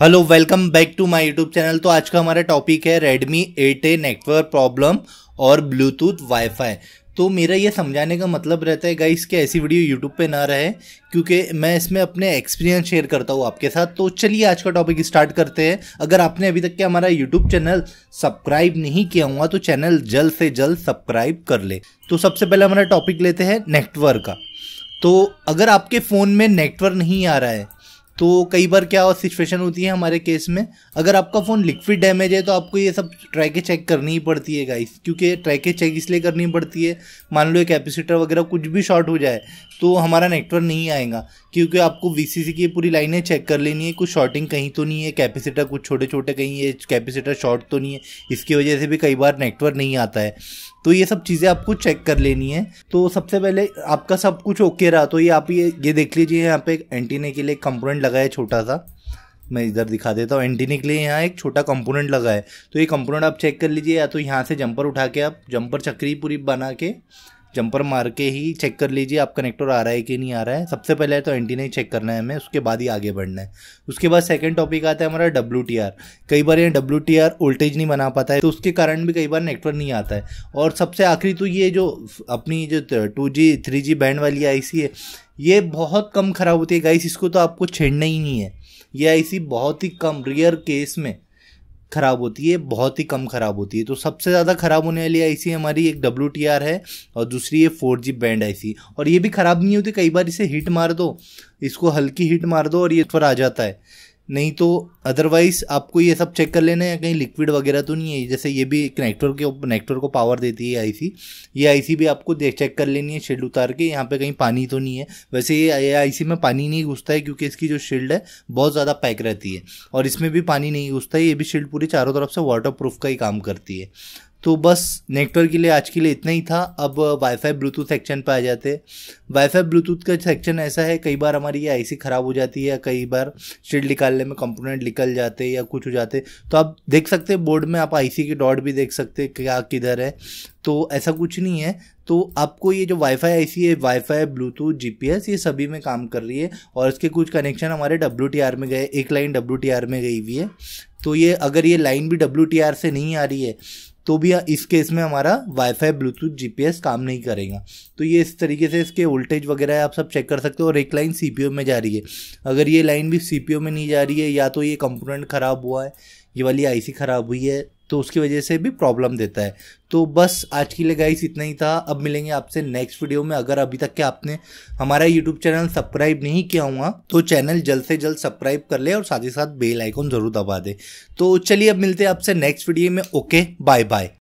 hello welcome back to my YouTube channel तो आज का हमारा टॉपिक है Redmi eight A network problem और ब्लूटूथ वाईफाई तो मेरा ये समझाने का मतलब रहता है गाइस कि ऐसी वीडियो यूट्यूब पे ना रहे क्योंकि मैं इसमें अपने एक्सपीरियंस शेयर करता हूँ आपके साथ तो चलिए आज का टॉपिक स्टार्ट करते हैं अगर आपने अभी तक के हमारा यूट्यूब चैनल सब्सक्राइब नहीं किया हुआ तो चैनल जल्द से जल्द सब्सक्राइब कर ले तो सबसे पहले हमारा टॉपिक लेते हैं नेटवर्क का तो अगर आपके फ़ोन में नेटवर्क नहीं आ रहा है तो कई बार क्या सिचुएशन होती है हमारे केस में अगर आपका फ़ोन लिक्विड डैमेज है तो आपको ये सब ट्रैके चेक करनी ही पड़ती है गाइस क्योंकि ट्रैके चेक इसलिए करनी पड़ती है मान लो कैपेसिटर वगैरह कुछ भी शॉर्ट हो जाए तो हमारा नेटवर्क नहीं आएगा क्योंकि आपको वी की पूरी लाइनें चेक कर लेनी है कुछ शॉर्टिंग कहीं तो नहीं है कैपेसिटर कुछ छोटे छोटे कहीं ये कैपेसिटर शॉर्ट तो नहीं है इसकी वजह से भी कई बार नेटवर्क नहीं आता है तो ये सब चीज़ें आपको चेक कर लेनी है तो सबसे पहले आपका सब कुछ ओके रहा तो ये आप ये ये देख लीजिए यहाँ पे एंटीने के लिए कंपोनेंट लगा है छोटा सा मैं इधर दिखा देता हूँ एंटीने के लिए यहाँ एक छोटा कंपोनेंट लगा है तो ये कंपोनेंट आप चेक कर लीजिए या तो यहाँ से जंपर उठा के आप जंपर चक्री पूरी बना के जंपर मार के ही चेक कर लीजिए आप कनेक्टर आ रहा है कि नहीं आ रहा है सबसे पहले तो एंटीना ही चेक करना है हमें उसके बाद ही आगे बढ़ना है उसके बाद सेकेंड टॉपिक आता है हमारा डब्ल्यू कई बार ये डब्ल्यू वोल्टेज नहीं बना पाता है तो उसके कारण भी कई बार नेटवर्क नहीं आता है और सबसे आखिरी तो ये जो अपनी जो two G three G band वाली आई है ये बहुत कम ख़राब होती है गाइस इसको तो आपको छेड़ना ही नहीं है ये आई बहुत ही कम रेयर केस में ख़राब होती है बहुत ही कम ख़राब होती है तो सबसे ज़्यादा ख़राब होने वाली आई हमारी एक डब्ल्यू है और दूसरी ये फोर जी बैंड आई और ये भी ख़राब नहीं होती कई बार इसे हीट मार दो इसको हल्की हीट मार दो और ये ऊपर आ जाता है नहीं तो अदरवाइज आपको ये सब चेक कर लेना है कहीं लिक्विड वगैरह तो नहीं है जैसे ये भी कनेक्टर के कनेक्टर को पावर देती है आईसी ये आईसी भी आपको देख चेक कर लेनी है शील्ड उतार के यहाँ पे कहीं पानी तो नहीं है वैसे ये आईसी में पानी नहीं घुसता है क्योंकि इसकी जो शील्ड है बहुत ज़्यादा पैक रहती है और इसमें भी पानी नहीं घुसता है ये भी शील्ड पूरी चारों तरफ से वाटर प्रूफ का ही काम करती है तो बस नेटवर्क के लिए आज के लिए इतना ही था अब वाईफाई ब्लूटूथ सेक्शन पर आ जाते हैं वाईफाई ब्लूटूथ का सेक्शन ऐसा है कई बार हमारी ये आईसी ख़राब हो जाती है या कई बार शीट निकालने में कंपोनेंट निकल जाते या कुछ हो जाते तो आप देख सकते हैं बोर्ड में आप आईसी के डॉट भी देख सकते क्या किधर है तो ऐसा कुछ नहीं है तो आपको ये जो वाईफाई आईसी है वाईफाई ब्लूटूथ जीपीएस ये सभी में काम कर रही है और इसके कुछ कनेक्शन हमारे डब्ल्यू में गए एक लाइन डब्ल्यू में गई हुई है तो ये अगर ये लाइन भी डब्ल्यू से नहीं आ रही है तो भी हाँ, इस केस में हमारा वाईफाई ब्लूटूथ जीपीएस काम नहीं करेगा तो ये इस तरीके से इसके वोल्टेज वगैरह आप सब चेक कर सकते हो और एक लाइन सीपीयू में जा रही है अगर ये लाइन भी सीपीयू में नहीं जा रही है या तो ये कंपोनेंट ख़राब हुआ है ये वाली आईसी ख़राब हुई है तो उसकी वजह से भी प्रॉब्लम देता है तो बस आज के लिए गाइस इतना ही था अब मिलेंगे आपसे नेक्स्ट वीडियो में अगर अभी तक के आपने हमारा यूट्यूब चैनल सब्सक्राइब नहीं किया हुआ तो चैनल जल्द से जल्द सब्सक्राइब कर ले और साथ ही साथ बेल आइकॉन जरूर दबा दे तो चलिए अब मिलते हैं आपसे नेक्स्ट वीडियो में ओके बाय बाय